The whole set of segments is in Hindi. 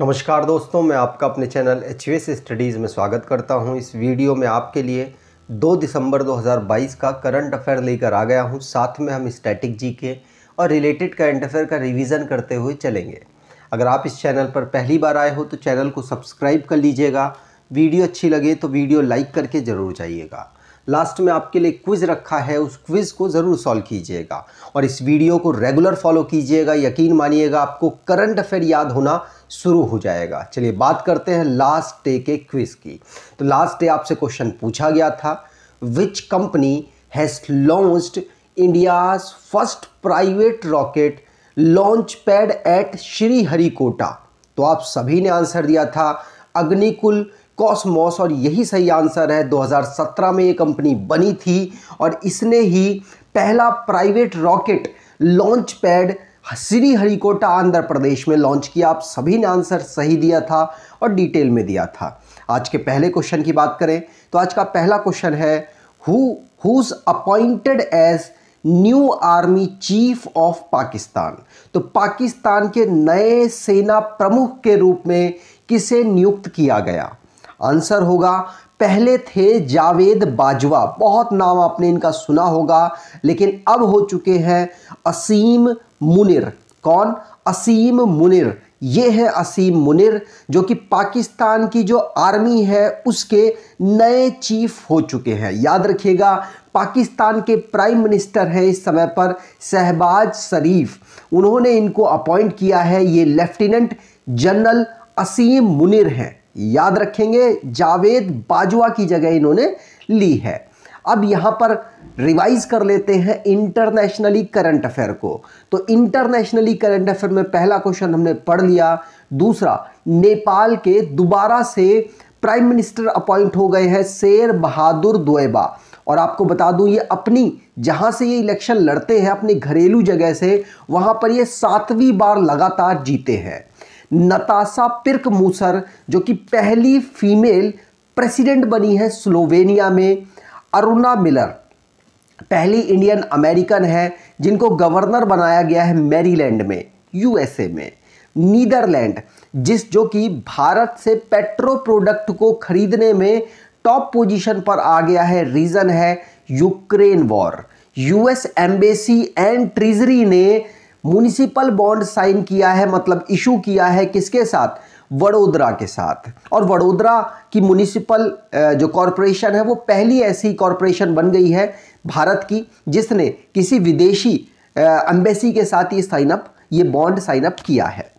नमस्कार दोस्तों मैं आपका अपने चैनल एच स्टडीज़ में स्वागत करता हूं इस वीडियो में आपके लिए 2 दिसंबर 2022 का करंट अफेयर लेकर आ गया हूं साथ में हम स्टैटिक जी के और रिलेटेड करंट अफेयर का रिवीजन करते हुए चलेंगे अगर आप इस चैनल पर पहली बार आए हो तो चैनल को सब्सक्राइब कर लीजिएगा वीडियो अच्छी लगे तो वीडियो लाइक करके ज़रूर जाइएगा लास्ट में आपके लिए क्विज़ रखा है उस क्विज़ को ज़रूर सॉल्व कीजिएगा और इस वीडियो को रेगुलर फॉलो कीजिएगा यकीन मानिएगा आपको करंट अफेयर याद होना शुरू हो जाएगा चलिए बात करते हैं लास्ट डे के क्विज़ की तो लास्ट डे आपसे क्वेश्चन पूछा गया था which company has launched India's first private rocket launch pad at Sriharikota तो आप सभी ने आंसर दिया था अग्निकुल कॉस्मॉस और यही सही आंसर है 2017 में ये कंपनी बनी थी और इसने ही पहला private rocket launch pad Sriharikota Andhra Pradesh में लॉन्च किया आप सभी ने आंसर सही दिया था और डिटेल में दिया था आज के पहले क्वेश्चन की बात करें तो आज का पहला क्वेश्चन है who who's appointed as new army chief of Pakistan तो पाकिस्तान के नए सेना प्रमुख के रूप में किसे नियुक्त किया गया आंसर होगा पहले थे जावेद बाजवा बहुत नाम आपने इनका सुना होगा लेकिन अब हो चुके हैं असीम मुनिर कौन असीम मुनिर ये है असीम मुनिर जो कि पाकिस्तान की जो आर्मी है उसके नए चीफ हो चुके हैं याद रखिएगा पाकिस्तान के प्राइम मिनिस्टर हैं इस समय पर शहबाज शरीफ उन्होंने इनको अपॉइंट किया है ये लेफ्टिनेंट जनरल असीम मुनिर हैं याद रखेंगे जावेद बाजवा की जगह इन्होंने ली है अब यहां पर रिवाइज कर लेते हैं इंटरनेशनली करंट अफेयर को तो इंटरनेशनली करंट अफेयर में पहला क्वेश्चन हमने पढ़ लिया दूसरा नेपाल के दोबारा से प्राइम मिनिस्टर अपॉइंट हो गए हैं शेर बहादुर द्वेबा और आपको बता दूं ये अपनी जहां से ये इलेक्शन लड़ते हैं अपनी घरेलू जगह से वहां पर ये सातवीं बार लगातार जीते हैं नताशा पिर्क मूसर जो कि पहली फीमेल प्रेसिडेंट बनी है स्लोवेनिया में अरुणा मिलर पहली इंडियन अमेरिकन है जिनको गवर्नर बनाया गया है मैरीलैंड में यूएसए में नीदरलैंड जिस जो कि भारत से पेट्रो प्रोडक्ट को खरीदने में टॉप पोजीशन पर आ गया है रीज़न है Ukraine war US embassy and treasury ने म्यूनिसिपल बॉन्ड साइन किया है मतलब इशू किया है किसके साथ वडोदरा के साथ और वडोदरा की म्यूनिसिपल जो कॉरपोरेशन है वो पहली ऐसी कॉरपोरेशन बन गई है भारत की जिसने किसी विदेशी एम्बेसी के साथ ये साइनअप ये बॉन्ड साइनअप किया है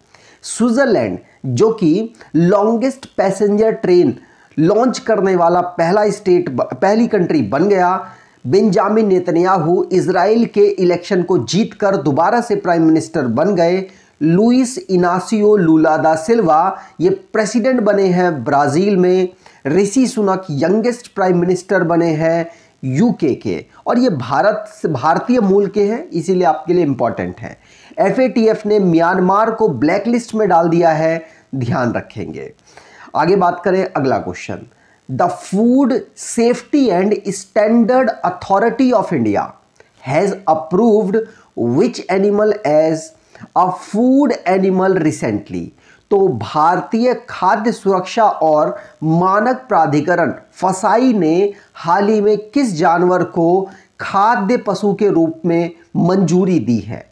स्विट्ज़रलैंड जो कि लॉन्गेस्ट पैसेंजर ट्रेन लॉन्च करने वाला पहला स्टेट पहली कंट्री बन गया बेंजामिन नेतन्याहू इसराइल के इलेक्शन को जीतकर दोबारा से प्राइम मिनिस्टर बन गए लुइस इनासियो लूलादा सिल्वा ये प्रेसिडेंट बने हैं ब्राज़ील में Rishi Sunak youngest prime minister बने हैं यूके के और ये भारत से भारतीय मूल के हैं इसीलिए आपके लिए इम्पॉर्टेंट है एफ ने म्यांमार को ब्लैक लिस्ट में डाल दिया है ध्यान रखेंगे आगे बात करें अगला question the food safety and standard authority of India has approved which animal as a food animal recently तो भारतीय खाद्य सुरक्षा और मानक प्राधिकरण फसाई ने हाल ही में किस जानवर को खाद्य पशु के रूप में मंजूरी दी है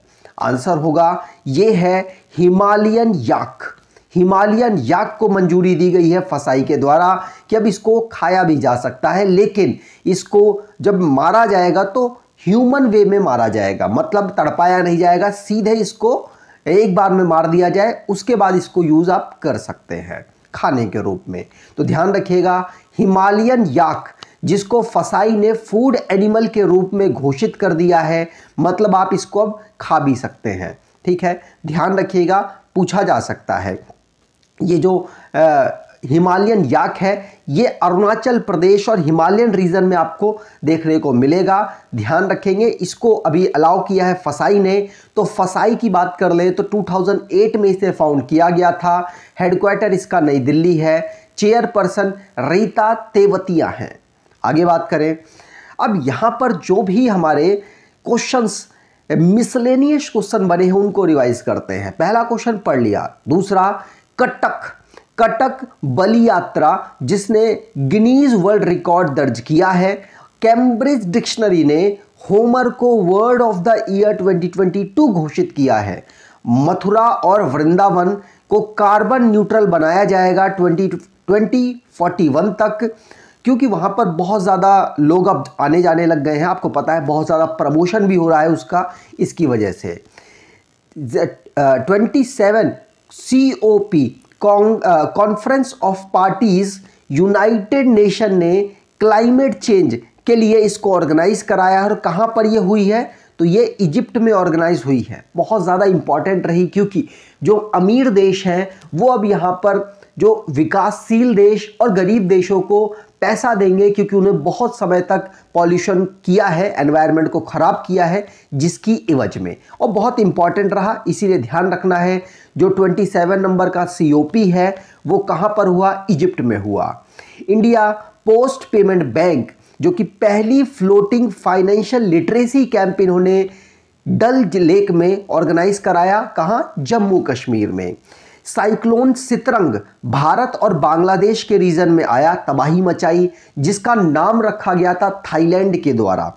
आंसर होगा यह है हिमालयन याक हिमालयन याक को मंजूरी दी गई है फसाई के द्वारा कि अब इसको खाया भी जा सकता है लेकिन इसको जब मारा जाएगा तो ह्यूमन वे में मारा जाएगा मतलब तड़पाया नहीं जाएगा सीधे इसको एक बार में मार दिया जाए उसके बाद इसको यूज़ आप कर सकते हैं खाने के रूप में तो ध्यान रखिएगा हिमालयन याक जिसको फसाई ने फूड एनिमल के रूप में घोषित कर दिया है मतलब आप इसको अब खा भी सकते हैं ठीक है ध्यान रखिएगा पूछा जा सकता है ये जो हिमालयन याक है ये अरुणाचल प्रदेश और हिमालयन रीजन में आपको देखने को मिलेगा ध्यान रखेंगे इसको अभी अलाउ किया है फसाई ने तो फसाई की बात कर ले तो 2008 में इसे फाउंड किया गया था हेडक्वार्टर इसका नई दिल्ली है चेयरपर्सन रीता तेवतिया हैं आगे बात करें अब यहाँ पर जो भी हमारे क्वेश्चंस मिसलेनियस क्वेश्चन बने हैं उनको रिवाइज करते हैं पहला क्वेश्चन पढ़ लिया दूसरा कटक कटक बलि यात्रा जिसने गिनीज वर्ल्ड रिकॉर्ड दर्ज किया है कैम्ब्रिज डिक्शनरी ने होमर को वर्ड ऑफ द ईयर 2022 घोषित किया है मथुरा और वृंदावन को कार्बन न्यूट्रल बनाया जाएगा 20 2041 तक क्योंकि वहाँ पर बहुत ज़्यादा लोग अब आने जाने लग गए हैं आपको पता है बहुत ज़्यादा प्रमोशन भी हो रहा है उसका इसकी वजह से twenty seven uh, C O P conference of parties United Nation ने क्लाइमेट चेंज के लिए इसको ऑर्गेनाइज कराया है और कहाँ पर यह हुई है तो ये इजिप्ट में ऑर्गेनाइज हुई है बहुत ज़्यादा इम्पॉर्टेंट रही क्योंकि जो अमीर देश हैं वो अब यहाँ पर जो विकासशील देश और गरीब देशों को पैसा देंगे क्योंकि उन्हें बहुत समय तक पॉल्यूशन किया है एनवायरनमेंट को ख़राब किया है जिसकी इवज में और बहुत इम्पॉर्टेंट रहा इसीलिए ध्यान रखना है जो 27 नंबर का सीओपी है वो कहाँ पर हुआ इजिप्ट में हुआ इंडिया पोस्ट पेमेंट बैंक जो कि पहली फ्लोटिंग फाइनेंशियल लिटरेसी कैंप इन्होंने डल लेक में ऑर्गेनाइज कराया कहा जम्मू कश्मीर में साइक्लोन सितरंग भारत और बांग्लादेश के रीजन में आया तबाही मचाई जिसका नाम रखा गया था थाईलैंड के द्वारा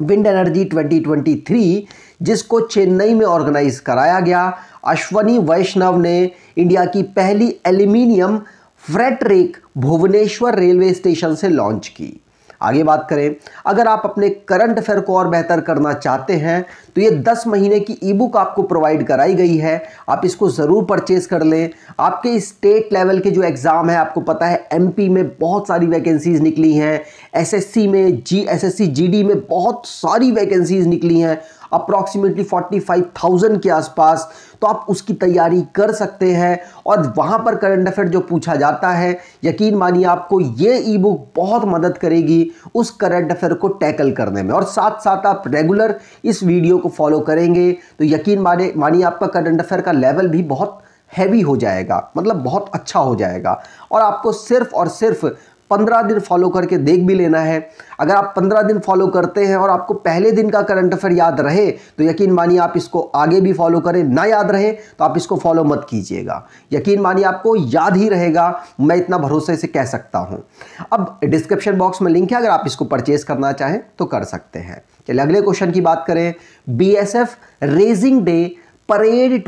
विंड एनर्जी 2023 जिसको चेन्नई में ऑर्गेनाइज कराया गया अश्वनी वैष्णव ने इंडिया की पहली aluminium freight rake Bhubaneswar railway station से लॉन्च की आगे बात करें अगर आप अपने करंट अफेयर को और बेहतर करना चाहते हैं तो ये 10 महीने की ई बुक आपको प्रोवाइड कराई गई है आप इसको ज़रूर परचेज़ कर लें आपके स्टेट लेवल के जो एग्ज़ाम है आपको पता है एमपी में बहुत सारी वैकेंसीज़ निकली हैं एसएससी में जी एस एस में बहुत सारी वैकेंसीज़ निकली हैं अप्रॉक्सीमेटली फोर्टी के आसपास तो आप उसकी तैयारी कर सकते हैं और वहाँ पर करंट अफेयर जो पूछा जाता है यकीन मानिए आपको ये ई बुक बहुत मदद करेगी उस करंट अफेयर को टैकल करने में और साथ साथ आप रेगुलर इस वीडियो को फॉलो करेंगे तो यकीन माने मानिए आपका करंट अफेयर का लेवल भी बहुत हैवी हो जाएगा मतलब बहुत अच्छा हो जाएगा और आपको सिर्फ और सिर्फ पंद्रह दिन फॉलो करके देख भी लेना है अगर आप पंद्रह दिन फॉलो करते हैं और आपको पहले दिन का करंट अफेयर याद रहे तो यकीन मानिए आप इसको आगे भी फॉलो करें ना याद रहे तो आप इसको फॉलो मत कीजिएगा यकीन मानिए आपको याद ही रहेगा मैं इतना भरोसे से कह सकता हूँ अब डिस्क्रिप्शन बॉक्स में लिंक है अगर आप इसको परचेज करना चाहें तो कर सकते हैं चलिए अगले क्वेश्चन की बात करें B S F raising day parade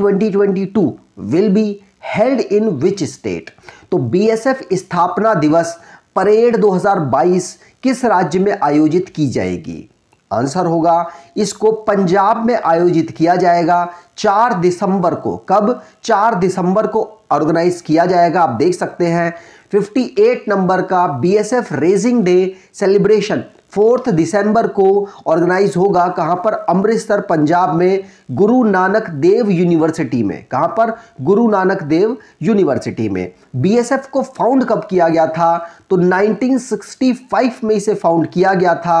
to will be held in which state तो एफ स्थापना दिवस परेड 2022 किस राज्य में आयोजित की जाएगी आंसर होगा इसको पंजाब में आयोजित किया जाएगा 4 दिसंबर को कब 4 दिसंबर को ऑर्गेनाइज किया जाएगा आप देख सकते हैं 58 नंबर का BSF raising day celebration fourth दिसंबर को ऑर्गेनाइज होगा कहाँ पर अमृतसर पंजाब में गुरु नानक देव यूनिवर्सिटी में कहाँ पर गुरु नानक देव यूनिवर्सिटी में बीएसएफ को फाउंड कब किया गया था तो 1965 में इसे फाउंड किया गया था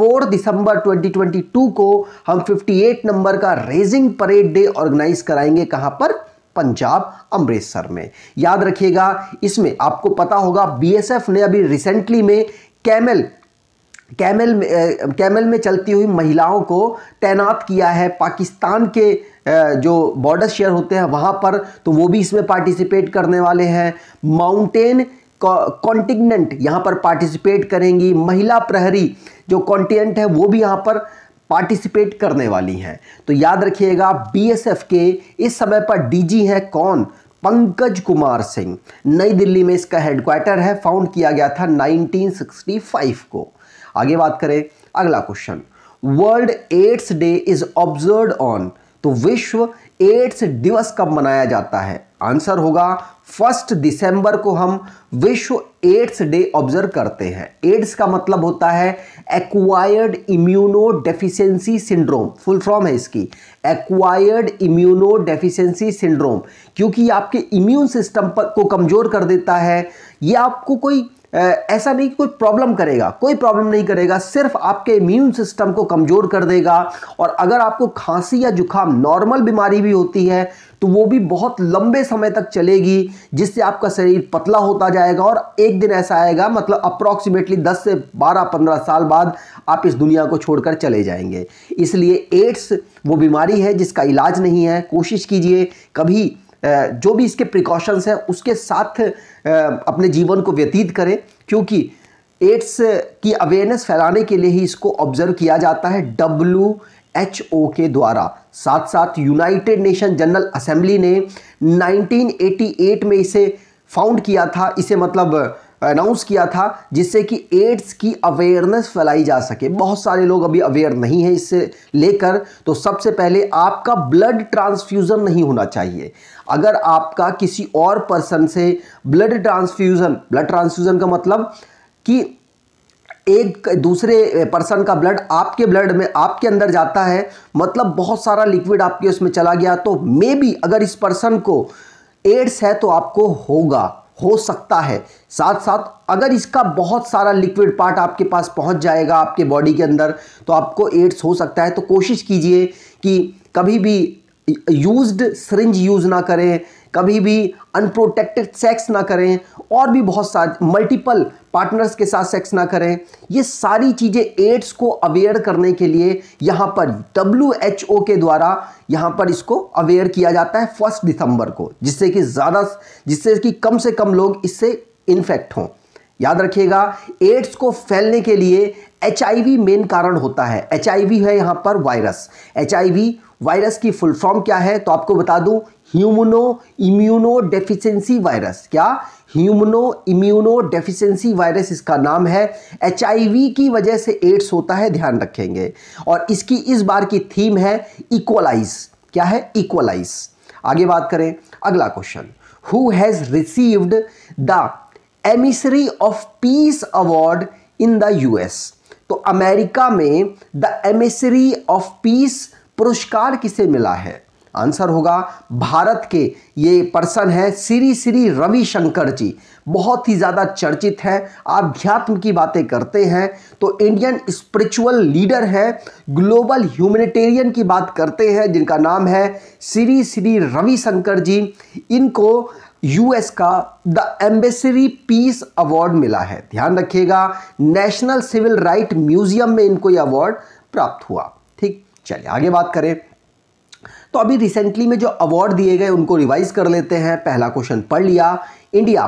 4 दिसंबर 2022 को हम 58 नंबर का रेजिंग परेड डे ऑर्गेनाइज कराएंगे कहाँ पर पंजाब अमृतसर में याद रखिएगा इसमें आपको पता होगा बीएसएफ ने अभी रिसेंटली में कैमल कैमल में कैमल में चलती हुई महिलाओं को तैनात किया है पाकिस्तान के जो बॉर्डर शेयर होते हैं वहाँ पर तो वो भी इसमें पार्टिसिपेट करने वाले हैं माउंटेन कॉन्टिनेंट यहाँ पर पार्टिसिपेट करेंगी महिला प्रहरी जो कॉन्टिनेंट है वो भी यहाँ पर पार्टिसिपेट करने वाली हैं तो याद रखिएगा बीएसएफ के इस समय पर डीजी हैं कौन पंकज कुमार सिंह नई दिल्ली में इसका हेडक्वार्टर है फाउंड किया गया था 1965 को आगे बात करें अगला question world AIDS day is observe on तो विश्व एड्स दिवस कब मनाया जाता है आंसर होगा फर्स्ट दिसंबर को हम विश्व एड्स डे ऑब्जर्व करते हैं एड्स का मतलब होता है acquired immuno deficiency syndrome full form है इसकी एक्वायर्ड इम्यूनो डेफिशिएंसी सिंड्रोम क्योंकि आपके इम्यून सिस्टम को कमज़ोर कर देता है ये आपको कोई ऐसा नहीं कि कोई प्रॉब्लम करेगा कोई प्रॉब्लम नहीं करेगा सिर्फ आपके इम्यून सिस्टम को कमज़ोर कर देगा और अगर आपको खांसी या जुकाम नॉर्मल बीमारी भी होती है तो वो भी बहुत लंबे समय तक चलेगी जिससे आपका शरीर पतला होता जाएगा और एक दिन ऐसा आएगा मतलब अप्रॉक्सीमेटली 10 से 12-15 साल बाद आप इस दुनिया को छोड़कर चले जाएंगे इसलिए एड्स वो बीमारी है जिसका इलाज नहीं है कोशिश कीजिए कभी जो भी इसके प्रिकॉशंस हैं उसके साथ अपने जीवन को व्यतीत करें क्योंकि एड्स की अवेयरनेस फैलाने के लिए ही इसको ऑब्जर्व किया जाता है डब्ल्यू एच ओ के द्वारा साथ साथ यूनाइटेड नेशन जनरल असेंबली ने 1988 में इसे फाउंड किया था इसे मतलब अनाउंस किया था जिससे कि एड्स की अवेयरनेस फैलाई जा सके बहुत सारे लोग अभी अवेयर नहीं हैं इससे लेकर तो सबसे पहले आपका ब्लड ट्रांसफ्यूज़न नहीं होना चाहिए अगर आपका किसी और पर्सन से ब्लड ट्रांसफ्यूज़न ब्लड ट्रांसफ्यूज़न का मतलब कि एक दूसरे पर्सन का ब्लड आपके ब्लड में आपके अंदर जाता है मतलब बहुत सारा लिक्विड आपके उसमें चला गया तो मे बी अगर इस पर्सन को एड्स है तो आपको होगा हो सकता है साथ साथ अगर इसका बहुत सारा लिक्विड पार्ट आपके पास पहुंच जाएगा आपके बॉडी के अंदर तो आपको एड्स हो सकता है तो कोशिश कीजिए कि कभी भी यूज्ड सरिंज यूज़ ना करें कभी भी अनप्रोटेक्टेड सेक्स ना करें और भी बहुत सारे मल्टीपल पार्टनर्स के साथ सेक्स ना करें ये सारी चीज़ें एड्स को अवेयर करने के लिए यहाँ पर डब्ल्यू एच ओ के द्वारा यहाँ पर इसको अवेयर किया जाता है फर्स्ट दिसंबर को जिससे कि ज़्यादा जिससे कि कम से कम लोग इससे इन्फेक्ट हों याद रखिएगा एड्स को फैलने के लिए एच मेन कारण होता है एच है यहाँ पर वायरस एच वायरस की फुल फॉर्म क्या है तो आपको बता दूं ह्यूमनो इम्यूनो डेफिशिएंसी वायरस क्या ह्यूमनो इम्यूनो डेफिशिएंसी वायरस इसका नाम है एच की वजह से एड्स होता है ध्यान रखेंगे और इसकी इस बार की थीम है इक्वलाइज क्या है इक्वलाइज आगे बात करें अगला question who has received the emissary of peace award in the US तो अमेरिका में द एमिसरी ऑफ पीस पुरस्कार किसे मिला है आंसर होगा भारत के ये पर्सन है श्री श्री रविशंकर जी बहुत ही ज़्यादा चर्चित हैं आध्यात्म की बातें करते हैं तो इंडियन स्पिरिचुअल लीडर हैं ग्लोबल ह्यूमनिटेरियन की बात करते हैं जिनका नाम है श्री श्री रविशंकर जी इनको यूएस का द एम्बेसरी पीस अवार्ड मिला है ध्यान रखिएगा नेशनल सिविल राइट म्यूजियम में इनको ये अवार्ड प्राप्त हुआ ठीक चलिए आगे बात करें तो अभी रिसेंटली में जो अवार्ड दिए गए उनको रिवाइज कर लेते हैं पहला क्वेश्चन पढ़ लिया इंडिया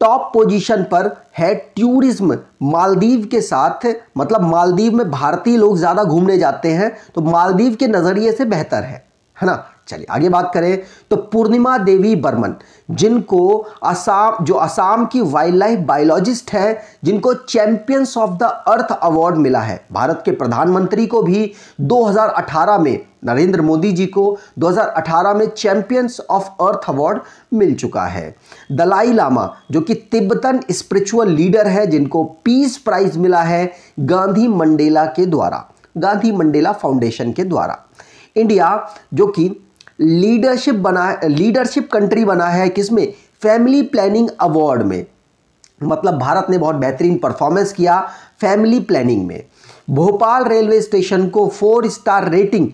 टॉप पोजीशन पर है टूरिज्म मालदीव के साथ मतलब मालदीव में भारतीय लोग ज़्यादा घूमने जाते हैं तो मालदीव के नज़रिए से बेहतर है है ना चलिए आगे बात करें तो पूर्णिमा देवी बर्मन जिनको असम जो असम की वाइल्ड लाइफ बायोलॉजिस्ट हैं जिनको champions of the earth award मिला है भारत के प्रधानमंत्री को भी 2018 में नरेंद्र मोदी जी को 2018 में चैंपियंस ऑफ अर्थ अवार्ड मिल चुका है दलाई लामा जो कि तिब्बतन स्पिरिचुअल लीडर है जिनको पीस प्राइज मिला है गांधी मंडेला के द्वारा गांधी मंडेला फाउंडेशन के द्वारा इंडिया जो कि लीडरशिप बना लीडरशिप कंट्री बना है किसमें फैमिली प्लानिंग अवार्ड में मतलब भारत ने बहुत बेहतरीन परफॉर्मेंस किया फैमिली प्लानिंग में भोपाल रेलवे स्टेशन को four star rating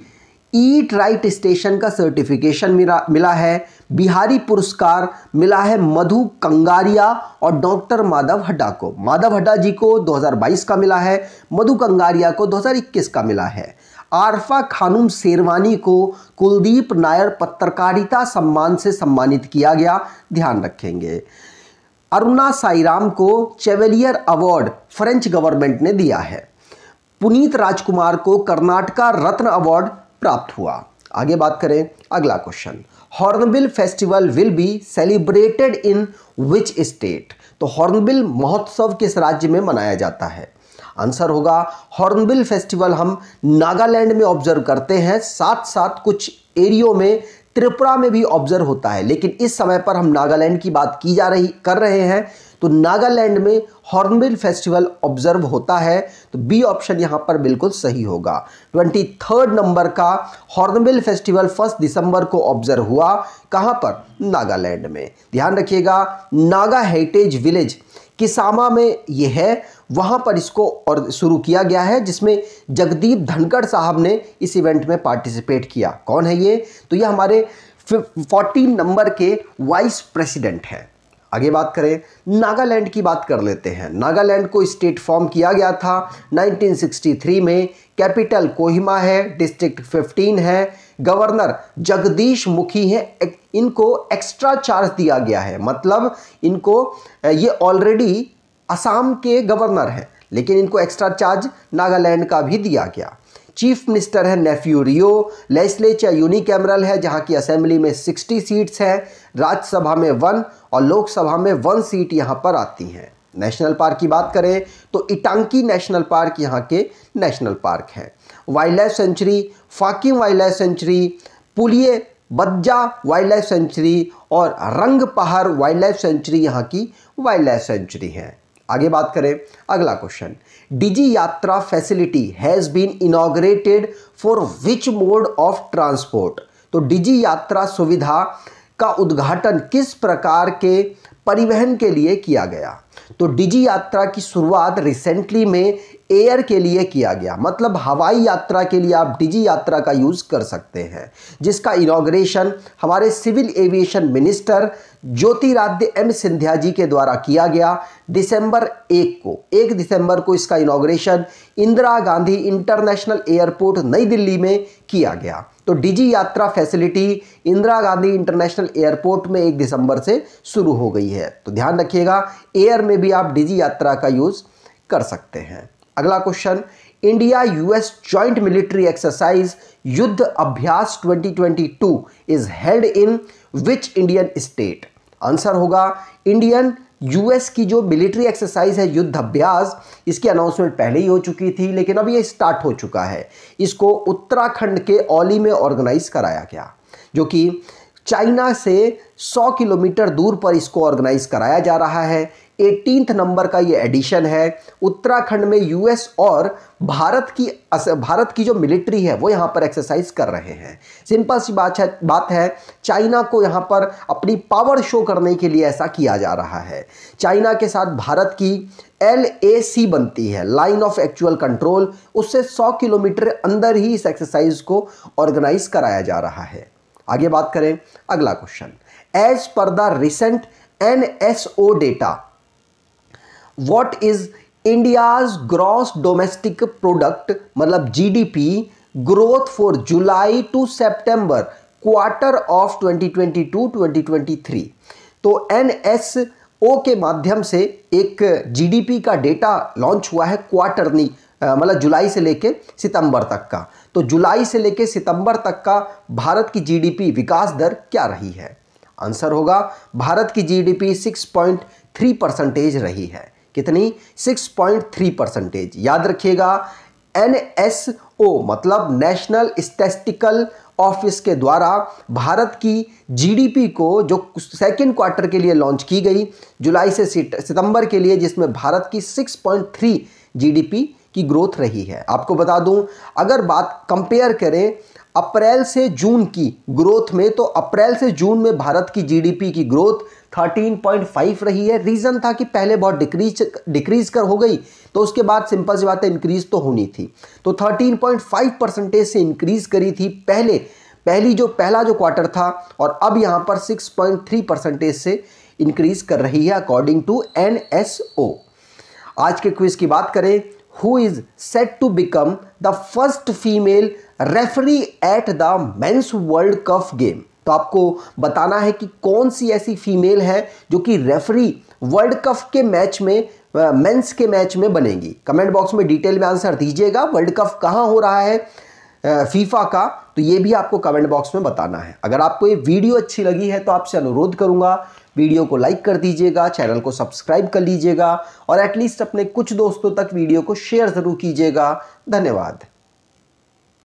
eat right station का सर्टिफिकेशन मिला मिला है बिहारी पुरस्कार मिला है मधु कंगारिया और डॉक्टर माधव हड्डा को माधव हड्डा जी को 2022 का मिला है मधु कंगारिया को 2021 का मिला है आरफा खानुम शेरवानी को कुलदीप नायर पत्रकारिता सम्मान से सम्मानित किया गया ध्यान रखेंगे अरुणा साईराम को चेवेलियर अवार्ड फ्रेंच गवर्नमेंट ने दिया है पुनीत राजकुमार को कर्नाटका रत्न अवार्ड प्राप्त हुआ आगे बात करें अगला question hornbill festival will be celebrated in which state तो हॉर्नबिल महोत्सव किस राज्य में मनाया जाता है आंसर होगा हॉर्नबिल फेस्टिवल हम नागालैंड में ऑब्जर्व करते हैं साथ साथ कुछ एरियो में त्रिपुरा में भी ऑब्जर्व होता है लेकिन इस समय पर हम नागालैंड की बात की जा रही कर रहे हैं तो नागालैंड में हॉर्नबिल फेस्टिवल ऑब्जर्व होता है तो बी ऑप्शन यहां पर बिल्कुल सही होगा ट्वेंटी थर्ड नंबर का हॉर्नबिल फेस्टिवल फर्स्ट दिसंबर को ऑब्जर्व हुआ कहां पर नागालैंड में ध्यान रखिएगा नागा हेरिटेज विलेज किसामा में ये है वहाँ पर इसको और शुरू किया गया है जिसमें जगदीप धनखड़ साहब ने इस इवेंट में पार्टिसिपेट किया कौन है ये तो ये हमारे फोर्टीन नंबर के वाइस प्रेसिडेंट हैं आगे बात करें नागालैंड की बात कर लेते हैं नागालैंड को स्टेट फॉर्म किया गया था 1963 में कैपिटल कोहिमा है डिस्ट्रिक्ट 15 है गवर्नर जगदीश मुखी हैं इनको एक्स्ट्रा चार्ज दिया गया है मतलब इनको ये ऑलरेडी असम के गवर्नर हैं लेकिन इनको एक्स्ट्रा चार्ज नागालैंड का भी दिया गया चीफ मिनिस्टर है नेफ्यू रियो लेस्लेचर यूनिकैमरल है जहाँ की असेंबली में 60 सीट्स हैं राज्यसभा में वन और लोकसभा में वन सीट यहाँ पर आती हैं नेशनल पार्क की बात करें तो इटांकी नेशनल पार्क यहाँ के नेशनल पार्क है wild life sanctuary Fakim wild life sanctuary Puliebadze wild life sanctuary और रंग पहाड़ वाइल्ड लाइफ सेंचुरी यहाँ की वाइल्ड लाइफ सेंचुरी है आगे बात करें अगला question DigiYatra facility has been inaugurated for which mode of transport तो डीजी यात्रा सुविधा का उद्घाटन किस प्रकार के परिवहन के लिए किया गया तो डिजी यात्रा की शुरुआत रिसेंटली में एयर के लिए किया गया मतलब हवाई यात्रा के लिए आप डिजी यात्रा का यूज़ कर सकते हैं जिसका इनाग्रेशन हमारे civil aviation minister Jyotiraditya M Scindia ji के द्वारा किया गया दिसंबर एक को एक दिसंबर को इसका inauguration Indira Gandhi international airport New Delhi में किया गया तो DigiYatra facility Indira Gandhi international airport में एक दिसंबर से शुरू हो गई है तो ध्यान रखिएगा एयर में भी आप डिजी यात्रा का यूज़ कर सकते हैं अगला question India US joint military exercise Yudh Abhyas 2022 is held in which Indian state answer होगा इंडियन यूएस की जो मिलिट्री एक्सरसाइज है युद्ध अभ्यास इसकी अनाउंसमेंट पहले ही हो चुकी थी लेकिन अब ये स्टार्ट हो चुका है इसको उत्तराखंड के ओली में ऑर्गेनाइज कराया गया जो कि चाइना से 100 किलोमीटर दूर पर इसको ऑर्गेनाइज कराया जा रहा है एटीनथ नंबर का ये एडिशन है उत्तराखंड में यूएस और भारत की भारत की जो मिलिट्री है वो यहाँ पर एक्सरसाइज कर रहे हैं सिंपल सी बात है बात है चाइना को यहाँ पर अपनी पावर शो करने के लिए ऐसा किया जा रहा है चाइना के साथ भारत की एल ए सी बनती है लाइन ऑफ एक्चुअल कंट्रोल उससे 100 किलोमीटर अंदर ही इस एक्सरसाइज को ऑर्गेनाइज कराया जा रहा है आगे बात करें अगला question as per the recent N S O data what is India's gross domestic product मतलब GDP growth for July to September quarter of 2022-2023 तो एन एस ओ के माध्यम से एक जीडीपी का डेटा लॉन्च हुआ है क्वार्टरली मतलब जुलाई से लेकर सितंबर तक का तो जुलाई से लेकर सितंबर तक का भारत की जीडीपी विकास दर क्या रही है आंसर होगा भारत की जीडीपी 6.3 परसेंटेज रही है कितनी 6.3 परसेंटेज याद रखिएगा एन मतलब नेशनल स्टेटिस्टिकल ऑफिस के द्वारा भारत की जीडीपी को जो सेकेंड क्वार्टर के लिए लॉन्च की गई जुलाई से सितंबर के लिए जिसमें भारत की 6.3 जीडीपी की ग्रोथ रही है आपको बता दूं अगर बात कंपेयर करें अप्रैल से जून की ग्रोथ में तो अप्रैल से जून में भारत की जीडीपी की ग्रोथ 13.5 रही है रीज़न था कि पहले बहुत डिक्रीज डिक्रीज कर हो गई तो उसके बाद सिंपल सी बात है इंक्रीज तो होनी थी तो 13.5 परसेंटेज से इंक्रीज करी थी पहले पहली जो पहला जो क्वार्टर था और अब यहाँ पर 6.3 परसेंटेज से इंक्रीज कर रही है अकॉर्डिंग टू एन आज के क्विज की बात करें who is said to become the first female referee at the men's world cup game तो आपको बताना है कि कौन सी ऐसी फीमेल है जो कि रेफरी वर्ल्ड कप के मैच में मेंस के मैच में बनेगी कमेंट बॉक्स में डिटेल में आंसर दीजिएगा वर्ल्ड कप कहाँ हो रहा है फीफा का तो ये भी आपको कमेंट बॉक्स में बताना है अगर आपको ये वीडियो अच्छी लगी है तो आपसे अनुरोध करूँगा वीडियो को लाइक कर दीजिएगा चैनल को सब्सक्राइब कर लीजिएगा और एटलीस्ट अपने कुछ दोस्तों तक वीडियो को शेयर ज़रूर कीजिएगा धन्यवाद